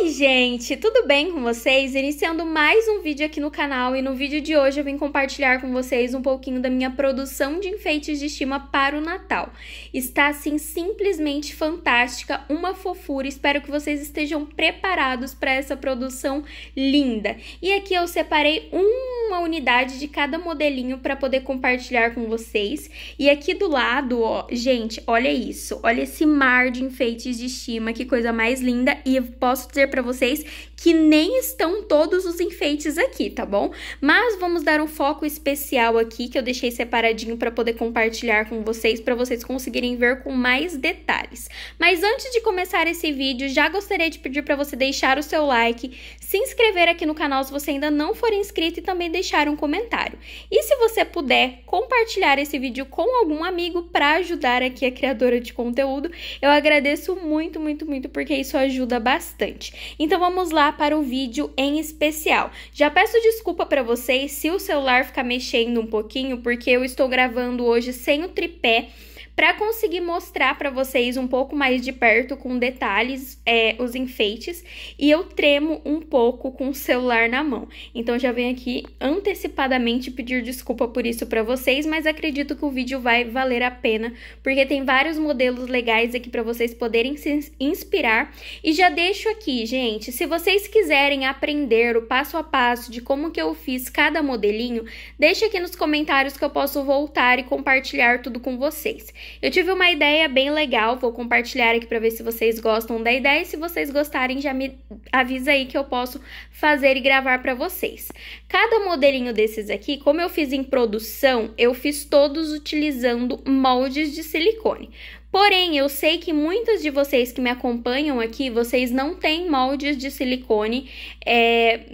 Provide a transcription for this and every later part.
Oi, gente! Tudo bem com vocês? Iniciando mais um vídeo aqui no canal e no vídeo de hoje eu vim compartilhar com vocês um pouquinho da minha produção de enfeites de estima para o Natal. Está, assim, simplesmente fantástica, uma fofura. Espero que vocês estejam preparados para essa produção linda. E aqui eu separei uma unidade de cada modelinho para poder compartilhar com vocês. E aqui do lado, ó, gente, olha isso. Olha esse mar de enfeites de estima, que coisa mais linda. E posso ter dizer para vocês que nem estão todos os enfeites aqui, tá bom? Mas vamos dar um foco especial aqui que eu deixei separadinho para poder compartilhar com vocês, para vocês conseguirem ver com mais detalhes. Mas antes de começar esse vídeo, já gostaria de pedir para você deixar o seu like, se inscrever aqui no canal se você ainda não for inscrito e também deixar um comentário. E se você puder compartilhar esse vídeo com algum amigo para ajudar aqui a criadora de conteúdo, eu agradeço muito, muito, muito porque isso ajuda bastante. Então vamos lá para o vídeo em especial. Já peço desculpa para vocês se o celular ficar mexendo um pouquinho, porque eu estou gravando hoje sem o tripé para conseguir mostrar para vocês um pouco mais de perto, com detalhes, é, os enfeites. E eu tremo um pouco com o celular na mão. Então já venho aqui antecipadamente pedir desculpa por isso para vocês, mas acredito que o vídeo vai valer a pena, porque tem vários modelos legais aqui para vocês poderem se inspirar. E já deixo aqui, gente, se vocês quiserem aprender o passo a passo de como que eu fiz cada modelinho, deixa aqui nos comentários que eu posso voltar e compartilhar tudo com vocês. Eu tive uma ideia bem legal, vou compartilhar aqui para ver se vocês gostam da ideia e se vocês gostarem já me avisa aí que eu posso fazer e gravar para vocês. Cada modelinho desses aqui, como eu fiz em produção, eu fiz todos utilizando moldes de silicone. Porém, eu sei que muitos de vocês que me acompanham aqui, vocês não têm moldes de silicone é,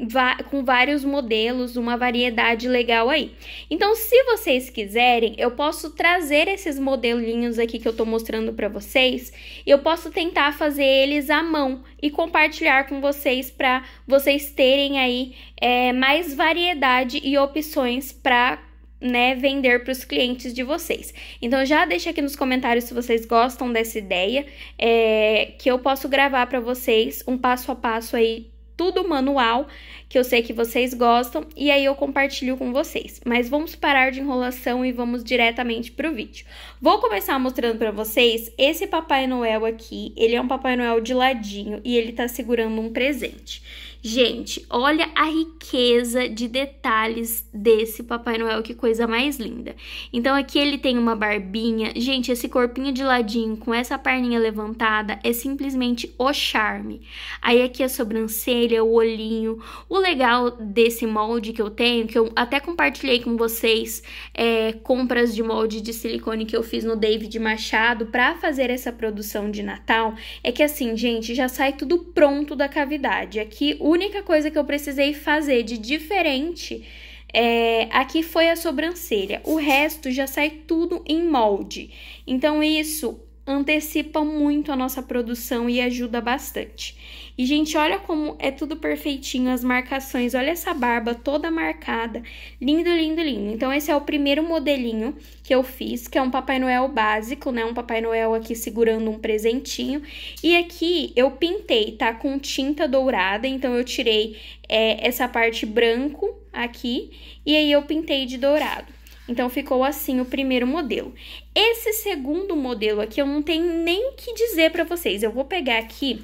com vários modelos, uma variedade legal aí. Então, se vocês quiserem, eu posso trazer esses modelinhos aqui que eu tô mostrando para vocês, e eu posso tentar fazer eles à mão e compartilhar com vocês para vocês terem aí é, mais variedade e opções para né, vender para os clientes de vocês. Então já deixa aqui nos comentários se vocês gostam dessa ideia, é, que eu posso gravar para vocês um passo a passo aí tudo manual, que eu sei que vocês gostam, e aí eu compartilho com vocês. Mas vamos parar de enrolação e vamos diretamente para o vídeo. Vou começar mostrando para vocês esse Papai Noel aqui, ele é um Papai Noel de ladinho e ele está segurando um presente. Gente, olha a riqueza de detalhes desse Papai Noel, que coisa mais linda. Então aqui ele tem uma barbinha. Gente, esse corpinho de ladinho com essa perninha levantada é simplesmente o charme. Aí aqui a sobrancelha, o olhinho. O legal desse molde que eu tenho, que eu até compartilhei com vocês é, compras de molde de silicone que eu fiz no David Machado para fazer essa produção de Natal, é que assim, gente, já sai tudo pronto da cavidade. Aqui o única coisa que eu precisei fazer de diferente é, aqui foi a sobrancelha. O resto já sai tudo em molde. Então, isso antecipa muito a nossa produção e ajuda bastante. E gente, olha como é tudo perfeitinho as marcações, olha essa barba toda marcada, lindo, lindo, lindo. Então esse é o primeiro modelinho que eu fiz, que é um Papai Noel básico, né? Um Papai Noel aqui segurando um presentinho. E aqui eu pintei, tá? Com tinta dourada, então eu tirei é, essa parte branco aqui e aí eu pintei de dourado. Então, ficou assim o primeiro modelo. Esse segundo modelo aqui, eu não tenho nem o que dizer para vocês. Eu vou pegar aqui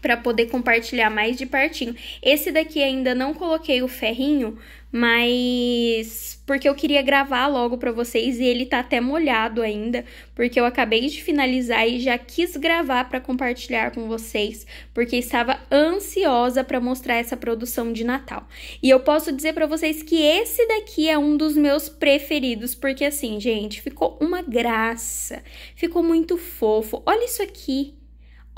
para poder compartilhar mais de pertinho. Esse daqui ainda não coloquei o ferrinho, mas porque eu queria gravar logo para vocês e ele tá até molhado ainda, porque eu acabei de finalizar e já quis gravar para compartilhar com vocês, porque estava ansiosa para mostrar essa produção de Natal. E eu posso dizer para vocês que esse daqui é um dos meus preferidos, porque assim, gente, ficou uma graça, ficou muito fofo. Olha isso aqui.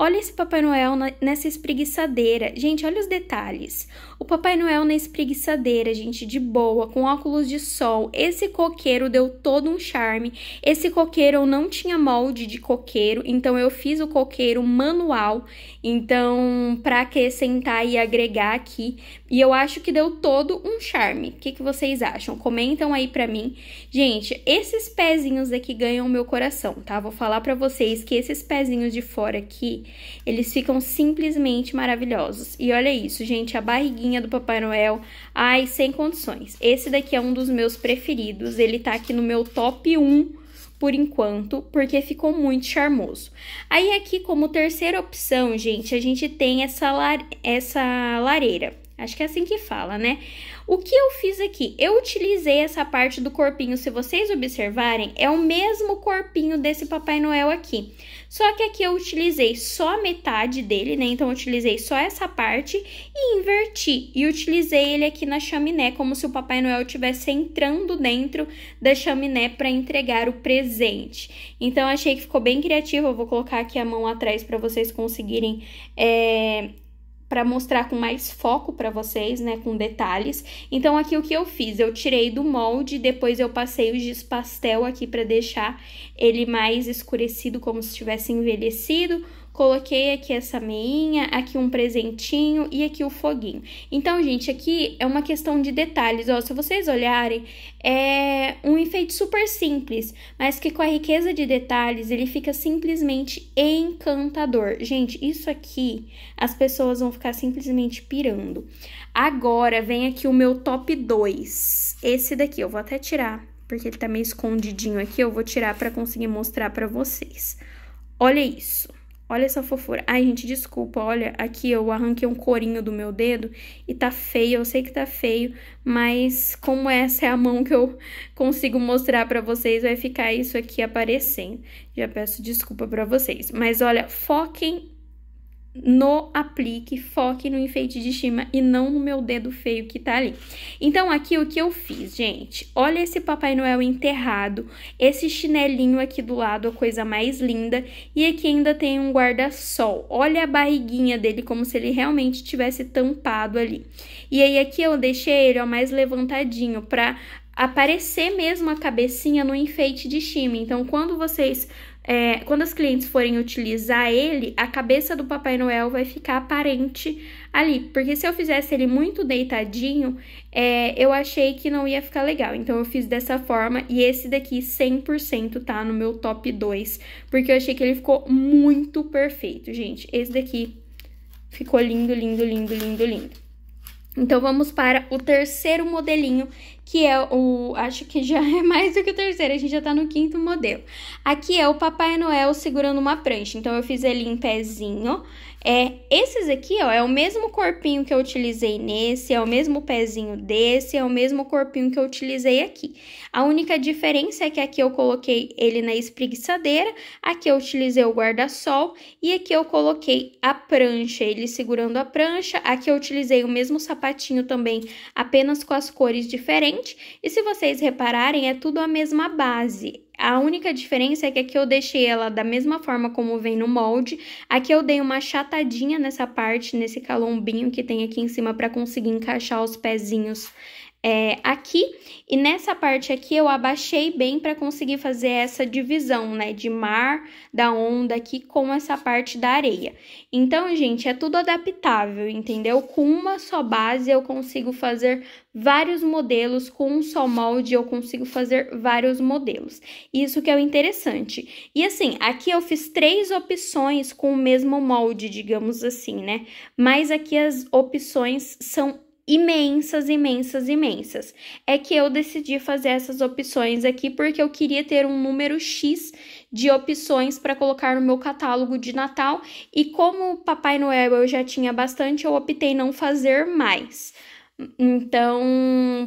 Olha esse Papai Noel nessa espreguiçadeira. Gente, olha os detalhes. O Papai Noel na espreguiçadeira, gente, de boa, com óculos de sol. Esse coqueiro deu todo um charme. Esse coqueiro eu não tinha molde de coqueiro, então eu fiz o coqueiro manual. Então, para acrescentar e agregar aqui. E eu acho que deu todo um charme. O que, que vocês acham? Comentam aí pra mim. Gente, esses pezinhos aqui ganham o meu coração, tá? Vou falar pra vocês que esses pezinhos de fora aqui eles ficam simplesmente maravilhosos. E olha isso, gente, a barriguinha do Papai Noel, ai, sem condições. Esse daqui é um dos meus preferidos, ele tá aqui no meu top 1 por enquanto, porque ficou muito charmoso. Aí aqui como terceira opção, gente, a gente tem essa, lar essa lareira. Acho que é assim que fala, né? O que eu fiz aqui? Eu utilizei essa parte do corpinho, se vocês observarem, é o mesmo corpinho desse Papai Noel aqui. Só que aqui eu utilizei só a metade dele, né? Então, eu utilizei só essa parte e inverti. E utilizei ele aqui na chaminé, como se o Papai Noel estivesse entrando dentro da chaminé para entregar o presente. Então, achei que ficou bem criativo. Eu vou colocar aqui a mão atrás para vocês conseguirem é, para mostrar com mais foco para vocês, né, com detalhes. Então aqui o que eu fiz, eu tirei do molde, depois eu passei o giz pastel aqui para deixar ele mais escurecido, como se tivesse envelhecido, coloquei aqui essa meinha, aqui um presentinho e aqui o foguinho. Então, gente, aqui é uma questão de detalhes, ó, se vocês olharem, é um enfeite super simples, mas que com a riqueza de detalhes, ele fica simplesmente encantador. Gente, isso aqui, as pessoas vão ficar simplesmente pirando. Agora, vem aqui o meu top 2, esse daqui, eu vou até tirar porque ele tá meio escondidinho aqui, eu vou tirar para conseguir mostrar para vocês. Olha isso. Olha essa fofura. Ai, gente, desculpa, olha, aqui eu arranquei um corinho do meu dedo e tá feio, eu sei que tá feio, mas como essa é a mão que eu consigo mostrar pra vocês, vai ficar isso aqui aparecendo. Já peço desculpa pra vocês. Mas olha, foquem no aplique, foque no enfeite de cima e não no meu dedo feio que tá ali. Então, aqui o que eu fiz, gente? Olha esse Papai Noel enterrado, esse chinelinho aqui do lado, a coisa mais linda, e aqui ainda tem um guarda-sol. Olha a barriguinha dele, como se ele realmente tivesse tampado ali. E aí, aqui eu deixei ele, ó, mais levantadinho, pra aparecer mesmo a cabecinha no enfeite de cima. Então, quando vocês é, quando as clientes forem utilizar ele, a cabeça do Papai Noel vai ficar aparente ali, porque se eu fizesse ele muito deitadinho, é, eu achei que não ia ficar legal, então eu fiz dessa forma e esse daqui 100% tá no meu top 2, porque eu achei que ele ficou muito perfeito, gente, esse daqui ficou lindo, lindo, lindo, lindo, lindo. Então vamos para o terceiro modelinho, que é o. Acho que já é mais do que o terceiro, a gente já tá no quinto modelo. Aqui é o Papai Noel segurando uma prancha, então eu fiz ele em pezinho. É, esses aqui, ó, é o mesmo corpinho que eu utilizei nesse, é o mesmo pezinho desse, é o mesmo corpinho que eu utilizei aqui. A única diferença é que aqui eu coloquei ele na espreguiçadeira, aqui eu utilizei o guarda-sol e aqui eu coloquei a prancha, ele segurando a prancha. Aqui eu utilizei o mesmo sapatinho também, apenas com as cores diferentes diferente. E se vocês repararem, é tudo a mesma base. A única diferença é que aqui eu deixei ela da mesma forma como vem no molde. Aqui eu dei uma achatadinha nessa parte, nesse calombinho que tem aqui em cima para conseguir encaixar os pezinhos é, aqui. E nessa parte aqui eu abaixei bem para conseguir fazer essa divisão, né, de mar, da onda aqui com essa parte da areia. Então, gente, é tudo adaptável, entendeu? Com uma só base eu consigo fazer vários modelos, com um só molde eu consigo fazer vários modelos. Isso que é o interessante. E assim, aqui eu fiz três opções com o mesmo molde, digamos assim, né? Mas aqui as opções são imensas, imensas, imensas. É que eu decidi fazer essas opções aqui porque eu queria ter um número X de opções para colocar no meu catálogo de Natal e como Papai Noel eu já tinha bastante, eu optei não fazer mais. Então,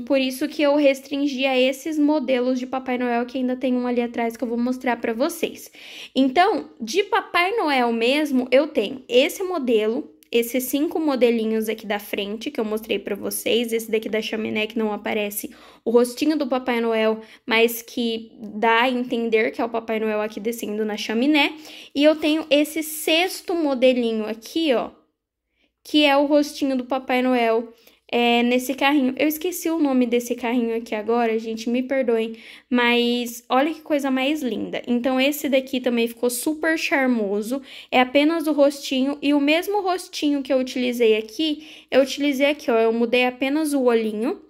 por isso que eu restringi a esses modelos de Papai Noel, que ainda tem um ali atrás que eu vou mostrar para vocês. Então, de Papai Noel mesmo, eu tenho esse modelo, esses cinco modelinhos aqui da frente que eu mostrei para vocês, esse daqui da chaminé que não aparece o rostinho do Papai Noel, mas que dá a entender que é o Papai Noel aqui descendo na chaminé, e eu tenho esse sexto modelinho aqui, ó, que é o rostinho do Papai Noel é, nesse carrinho. Eu esqueci o nome desse carrinho aqui agora, gente, me perdoem, mas olha que coisa mais linda. Então, esse daqui também ficou super charmoso, é apenas o rostinho, e o mesmo rostinho que eu utilizei aqui, eu utilizei aqui, ó, eu mudei apenas o olhinho,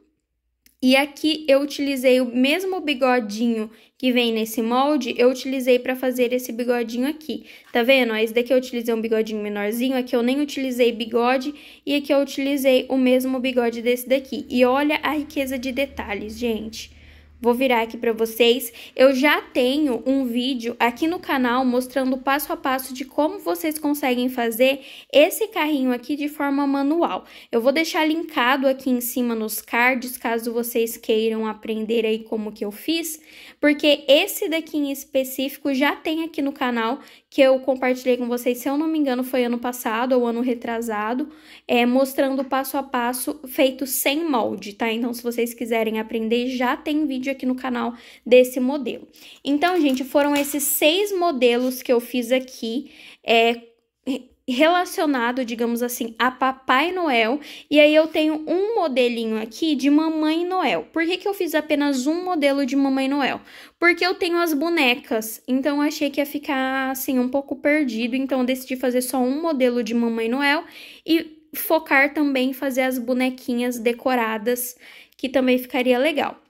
e aqui eu utilizei o mesmo bigodinho que vem nesse molde, eu utilizei para fazer esse bigodinho aqui. Tá vendo? Esse daqui eu utilizei um bigodinho menorzinho, aqui eu nem utilizei bigode, e aqui eu utilizei o mesmo bigode desse daqui. E olha a riqueza de detalhes, gente. Vou virar aqui para vocês. Eu já tenho um vídeo aqui no canal mostrando passo a passo de como vocês conseguem fazer esse carrinho aqui de forma manual. Eu vou deixar linkado aqui em cima nos cards, caso vocês queiram aprender aí como que eu fiz, porque esse daqui em específico já tem aqui no canal, que eu compartilhei com vocês, se eu não me engano, foi ano passado ou ano retrasado, é, mostrando passo a passo feito sem molde, tá? Então, se vocês quiserem aprender, já tem vídeo vídeo aqui no canal desse modelo. Então, gente, foram esses seis modelos que eu fiz aqui, é, relacionado, digamos assim, a Papai Noel, e aí eu tenho um modelinho aqui de Mamãe Noel. Por que, que eu fiz apenas um modelo de Mamãe Noel? Porque eu tenho as bonecas, então achei que ia ficar, assim, um pouco perdido, então decidi fazer só um modelo de Mamãe Noel e focar também em fazer as bonequinhas decoradas, que também ficaria legal.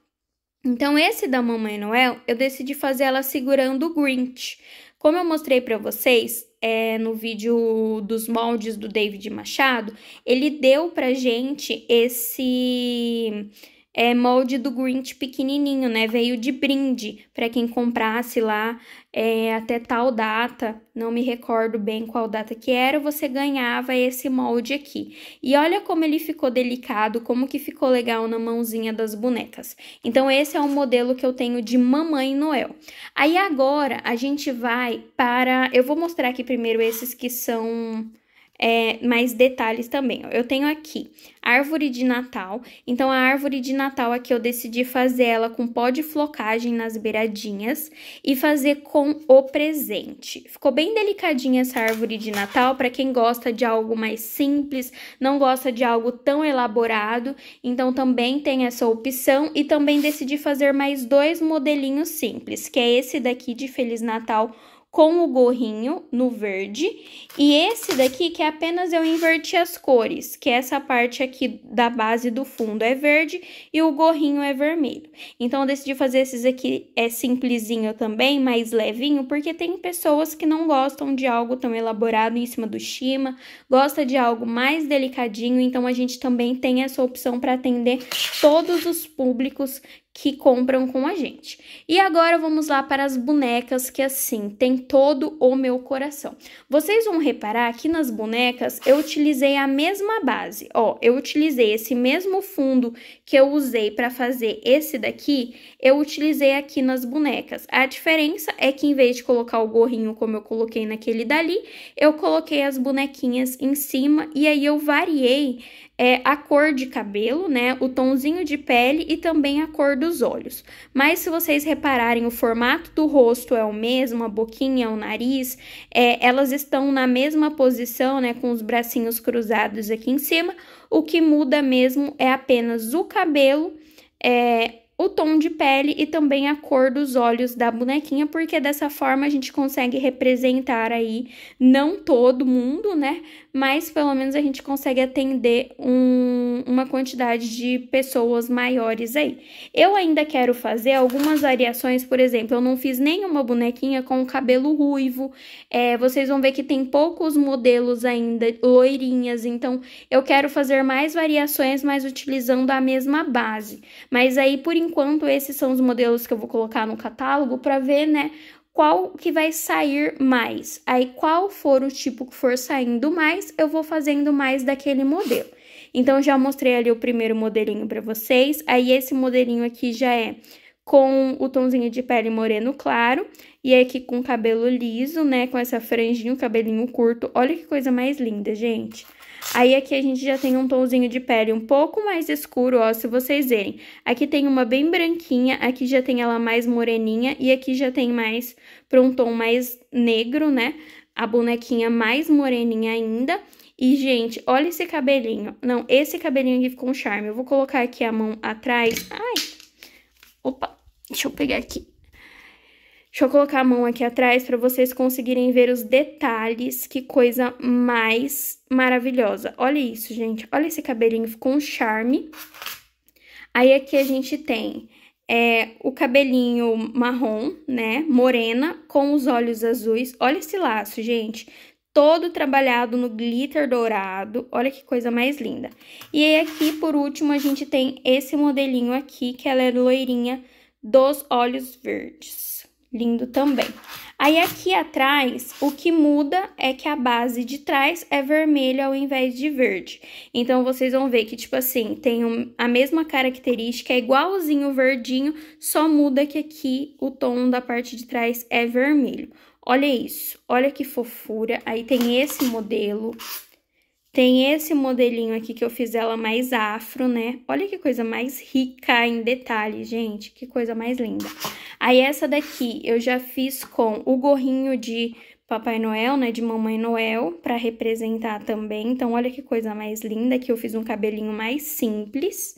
Então, esse da Mamãe Noel, eu decidi fazer ela segurando o Grinch. Como eu mostrei para vocês é, no vídeo dos moldes do David Machado, ele deu pra gente esse é, molde do Grinch pequenininho, né? Veio de brinde para quem comprasse lá é, até tal data, não me recordo bem qual data que era, você ganhava esse molde aqui. E olha como ele ficou delicado, como que ficou legal na mãozinha das bonecas. Então esse é o modelo que eu tenho de Mamãe Noel. Aí agora a gente vai para, eu vou mostrar aqui primeiro esses que são é, mais detalhes também. Eu tenho aqui árvore de Natal. Então, a árvore de Natal aqui eu decidi fazer ela com pó de flocagem nas beiradinhas e fazer com o presente. Ficou bem delicadinha essa árvore de Natal para quem gosta de algo mais simples, não gosta de algo tão elaborado. Então, também tem essa opção e também decidi fazer mais dois modelinhos simples, que é esse daqui de Feliz Natal com o gorrinho no verde. E esse daqui que é apenas eu inverti as cores, que é essa parte aqui da base do fundo é verde e o gorrinho é vermelho. Então, eu decidi fazer esses aqui, é simplesinho também, mais levinho, porque tem pessoas que não gostam de algo tão elaborado em cima do shima, gosta de algo mais delicadinho, então a gente também tem essa opção para atender todos os públicos que compram com a gente. E agora vamos lá para as bonecas que assim tem todo o meu coração. Vocês vão reparar que nas bonecas eu utilizei a mesma base. Ó, eu utilizei esse mesmo fundo que eu usei para fazer esse daqui, eu utilizei aqui nas bonecas. A diferença é que em vez de colocar o gorrinho como eu coloquei naquele dali, eu coloquei as bonequinhas em cima e aí eu variei é, a cor de cabelo, né, o tonzinho de pele e também a cor dos olhos. Mas se vocês repararem, o formato do rosto é o mesmo, a boquinha, o nariz, é, elas estão na mesma posição, né, com os bracinhos cruzados aqui em cima. O que muda mesmo é apenas o cabelo, é, o tom de pele e também a cor dos olhos da bonequinha, porque dessa forma a gente consegue representar aí não todo mundo, né? Mas pelo menos a gente consegue atender um, uma quantidade de pessoas maiores aí. Eu ainda quero fazer algumas variações, por exemplo, eu não fiz nenhuma bonequinha com cabelo ruivo. É, vocês vão ver que tem poucos modelos ainda loirinhas, então eu quero fazer mais variações, mas utilizando a mesma base. Mas aí por enquanto esses são os modelos que eu vou colocar no catálogo para ver, né, qual que vai sair mais. Aí qual for o tipo que for saindo mais, eu vou fazendo mais daquele modelo. Então já mostrei ali o primeiro modelinho para vocês. Aí esse modelinho aqui já é com o tonzinho de pele moreno claro e é aqui com cabelo liso, né, com essa franjinha, o cabelinho curto. Olha que coisa mais linda, gente. Aí aqui a gente já tem um tomzinho de pele um pouco mais escuro, ó, se vocês verem. Aqui tem uma bem branquinha, aqui já tem ela mais moreninha e aqui já tem mais para um tom mais negro, né? A bonequinha mais moreninha ainda. E, gente, olha esse cabelinho. Não, esse cabelinho aqui ficou um charme. Eu vou colocar aqui a mão atrás. Ai! Opa! Deixa eu pegar aqui. Deixa eu colocar a mão aqui atrás para vocês conseguirem ver os detalhes. Que coisa mais maravilhosa. Olha isso, gente. Olha esse cabelinho, ficou um charme. Aí aqui a gente tem é, o cabelinho marrom, né, morena, com os olhos azuis. Olha esse laço, gente. Todo trabalhado no glitter dourado. Olha que coisa mais linda. E aí aqui, por último, a gente tem esse modelinho aqui, que ela é loirinha dos olhos verdes lindo também. Aí aqui atrás, o que muda é que a base de trás é vermelha ao invés de verde. Então, vocês vão ver que, tipo assim, tem um, a mesma característica, é igualzinho o verdinho, só muda que aqui o tom da parte de trás é vermelho. Olha isso, olha que fofura. Aí tem esse modelo, tem esse modelinho aqui que eu fiz ela mais afro, né? Olha que coisa mais rica em detalhes, gente. Que coisa mais linda. Aí essa daqui eu já fiz com o gorrinho de Papai Noel, né? De Mamãe Noel, pra representar também. Então, olha que coisa mais linda. Aqui eu fiz um cabelinho mais simples.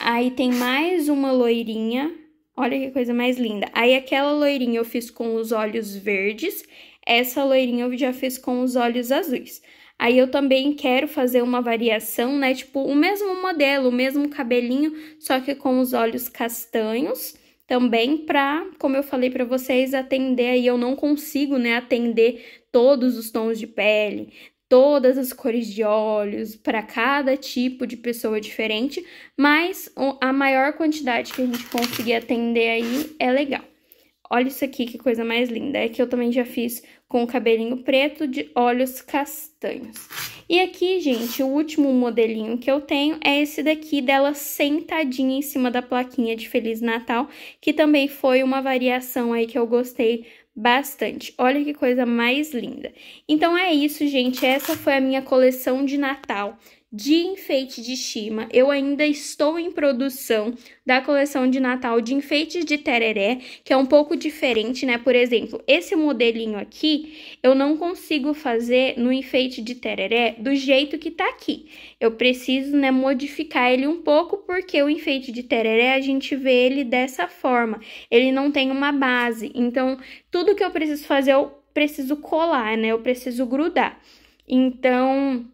Aí tem mais uma loirinha. Olha que coisa mais linda. Aí aquela loirinha eu fiz com os olhos verdes. Essa loirinha eu já fiz com os olhos azuis. Aí eu também quero fazer uma variação, né? Tipo, o mesmo modelo, o mesmo cabelinho, só que com os olhos castanhos também para, como eu falei para vocês, atender aí eu não consigo, né, atender todos os tons de pele, todas as cores de olhos para cada tipo de pessoa diferente, mas a maior quantidade que a gente conseguir atender aí é legal. Olha isso aqui, que coisa mais linda. É que eu também já fiz com cabelinho preto de olhos castanhos. E aqui, gente, o último modelinho que eu tenho é esse daqui dela sentadinha em cima da plaquinha de Feliz Natal, que também foi uma variação aí que eu gostei bastante. Olha que coisa mais linda. Então é isso, gente, essa foi a minha coleção de Natal de enfeite de Shima. Eu ainda estou em produção da coleção de Natal de enfeites de tereré, que é um pouco diferente, né? Por exemplo, esse modelinho aqui, eu não consigo fazer no enfeite de tereré do jeito que tá aqui. Eu preciso, né, modificar ele um pouco, porque o enfeite de tereré, a gente vê ele dessa forma. Ele não tem uma base, então tudo que eu preciso fazer, eu preciso colar, né? Eu preciso grudar. Então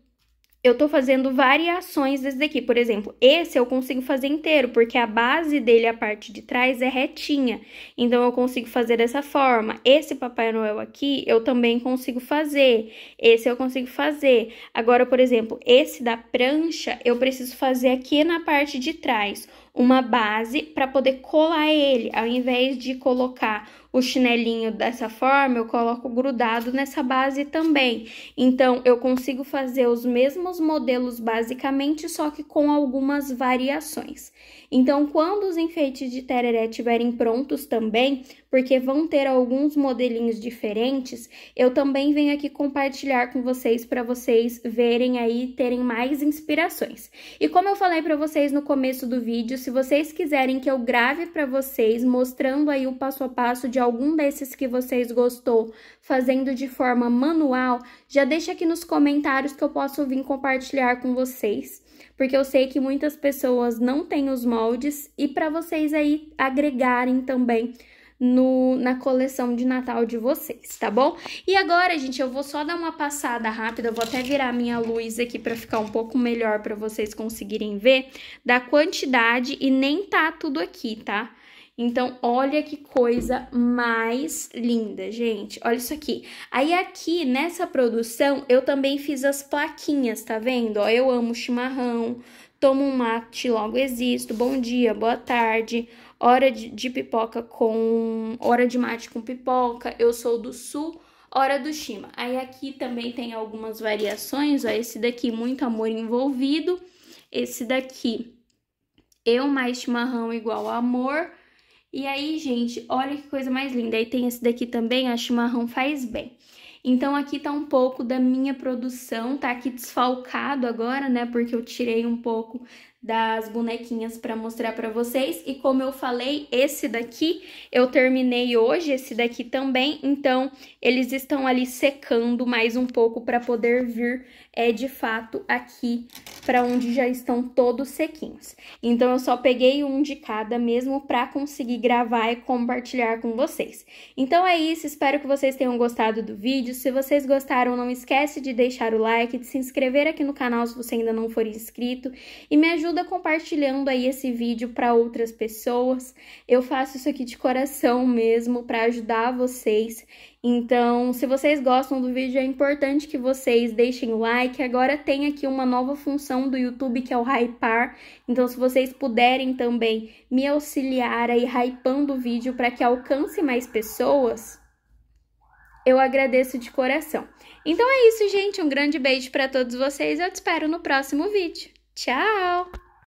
eu tô fazendo variações desse daqui. Por exemplo, esse eu consigo fazer inteiro, porque a base dele, a parte de trás, é retinha. Então, eu consigo fazer dessa forma. Esse Papai Noel aqui, eu também consigo fazer. Esse eu consigo fazer. Agora, por exemplo, esse da prancha, eu preciso fazer aqui na parte de trás uma base para poder colar ele, ao invés de colocar o chinelinho dessa forma, eu coloco grudado nessa base também. Então, eu consigo fazer os mesmos modelos basicamente, só que com algumas variações. Então, quando os enfeites de tereré estiverem prontos também, porque vão ter alguns modelinhos diferentes, eu também venho aqui compartilhar com vocês para vocês verem aí, terem mais inspirações. E como eu falei para vocês no começo do vídeo, se vocês quiserem que eu grave para vocês mostrando aí o passo a passo de algum desses que vocês gostou fazendo de forma manual, já deixa aqui nos comentários que eu posso vir compartilhar com vocês, porque eu sei que muitas pessoas não têm os moldes e para vocês aí agregarem também no, na coleção de Natal de vocês, tá bom? E agora, gente, eu vou só dar uma passada rápida, eu vou até virar minha luz aqui para ficar um pouco melhor para vocês conseguirem ver da quantidade e nem tá tudo aqui, tá? Então, olha que coisa mais linda, gente. Olha isso aqui. Aí aqui, nessa produção, eu também fiz as plaquinhas, tá vendo? Ó, eu amo chimarrão, tomo um mate, logo existo, bom dia, boa tarde, hora de, de pipoca com... hora de mate com pipoca, eu sou do sul... Hora do Shima. Aí aqui também tem algumas variações, ó, esse daqui muito amor envolvido, esse daqui eu mais chimarrão igual amor, e aí, gente, olha que coisa mais linda. Aí tem esse daqui também, a chimarrão faz bem. Então aqui tá um pouco da minha produção, tá aqui desfalcado agora, né, porque eu tirei um pouco das bonequinhas para mostrar para vocês. E como eu falei, esse daqui eu terminei hoje, esse daqui também. Então, eles estão ali secando mais um pouco para poder vir é de fato aqui para onde já estão todos sequinhos. Então, eu só peguei um de cada mesmo para conseguir gravar e compartilhar com vocês. Então, é isso. Espero que vocês tenham gostado do vídeo. Se vocês gostaram, não esquece de deixar o like, de se inscrever aqui no canal se você ainda não for inscrito. E me ajuda ajuda compartilhando aí esse vídeo para outras pessoas. Eu faço isso aqui de coração mesmo para ajudar vocês. Então, se vocês gostam do vídeo, é importante que vocês deixem o like. Agora tem aqui uma nova função do YouTube que é o hypar. Então, se vocês puderem também me auxiliar aí hypando o vídeo para que alcance mais pessoas, eu agradeço de coração. Então é isso, gente. Um grande beijo para todos vocês. Eu te espero no próximo vídeo. Tchau!